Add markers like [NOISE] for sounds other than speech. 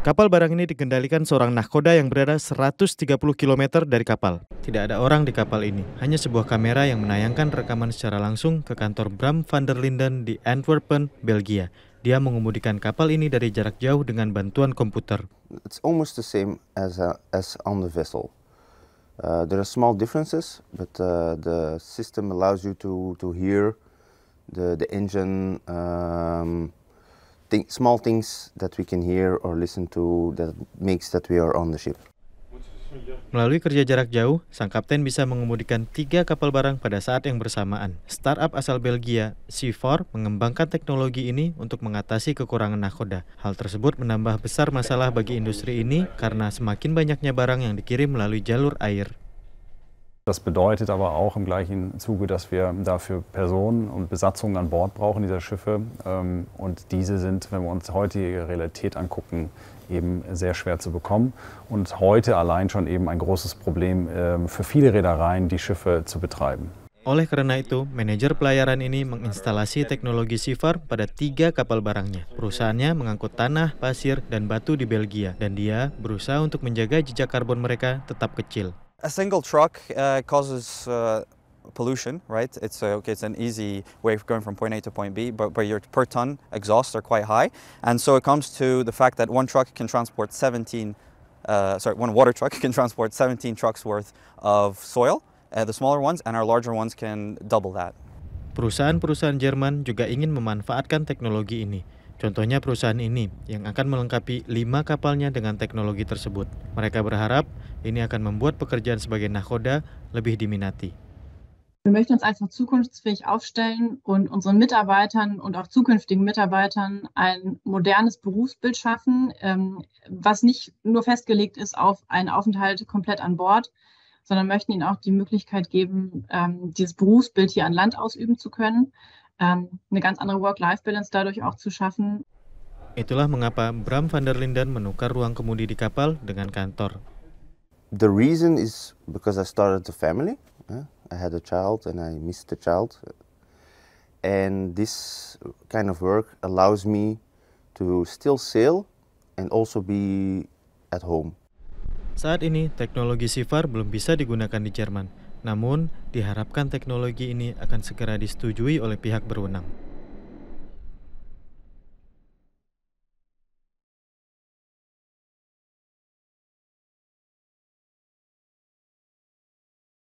Kapal barang ini dikendalikan seorang nahkoda yang berada 130 km dari kapal. Tidak ada orang di kapal ini, hanya sebuah kamera yang menayangkan rekaman secara langsung ke kantor Bram van der Linden di Antwerpen, Belgia. Dia mengemudikan kapal ini dari jarak jauh dengan bantuan komputer. It's almost the same as, a, uh, as on the vessel. Uh, there are small differences, but uh, the system allows you to, to hear the, the engine um, th small things that we can hear or listen to that makes that we are on the ship. Melalui kerja jarak jauh, sang kapten bisa mengemudikan tiga kapal barang pada saat yang bersamaan. Startup asal Belgia, C4, mengembangkan teknologi ini untuk mengatasi kekurangan nakoda. Hal tersebut menambah besar masalah bagi industri ini karena semakin banyaknya barang yang dikirim melalui jalur air. Das bedeutet aber auch im gleichen Zuge, dass wir dafür Personen und Besatzungen an Bord brauchen dieser Schiffe. Ähm, und diese sind, wenn wir uns heutige Realität angucken, eben sehr schwer zu bekommen. Und heute allein schon eben ein großes Problem ähm, für viele Reedereien, die Schiffe zu betreiben. Oleh karena itu, manajer pelayaran ini menginstalasi teknologi Sifar pada tiga kapal barangnya. Perusahaannya mengangkut tanah, pasir, dan batu di Belgia, dan dia berusaha untuk menjaga jejak karbon mereka tetap kecil. A single truck uh, causes uh, pollution, right? It's a, uh, okay. It's an easy way of going from point A to point B, but, but your per ton exhausts are quite high, and so it comes to the fact that one truck can transport 17, uh, sorry, one water truck [LAUGHS] can transport 17 trucks worth of soil. Uh, the smaller ones and our larger ones can double that. Perusahaan-perusahaan Jerman juga ingin memanfaatkan teknologi ini Contohnya perusahaan ini yang akan melengkapi lima kapalnya dengan teknologi tersebut. Mereka berharap ini akan membuat pekerjaan sebagai nahkoda lebih diminati. Wir möchten uns einfach zukunftsfähig aufstellen und unseren Mitarbeitern und auch zukünftigen Mitarbeitern ein modernes Berufsbild schaffen, ähm, was nicht nur festgelegt ist auf einen Aufenthalt komplett an Bord, sondern möchten ihnen auch die Möglichkeit geben, ähm, dieses Berufsbild hier an Land ausüben zu können ähm, eine ganz andere Work-Life-Balance dadurch auch zu schaffen. Itulah mengapa Bram van der Linden menukar ruang kemudi di kapal dengan kantor. The reason is because I started a family. Eh? I had a child and I missed the child. And this kind of work allows me to still sail and also be at home. Saat ini, teknologi SIFAR belum bisa digunakan di Jerman, namun, diharapkan teknologi ini akan segera disetujui oleh pihak berwenang.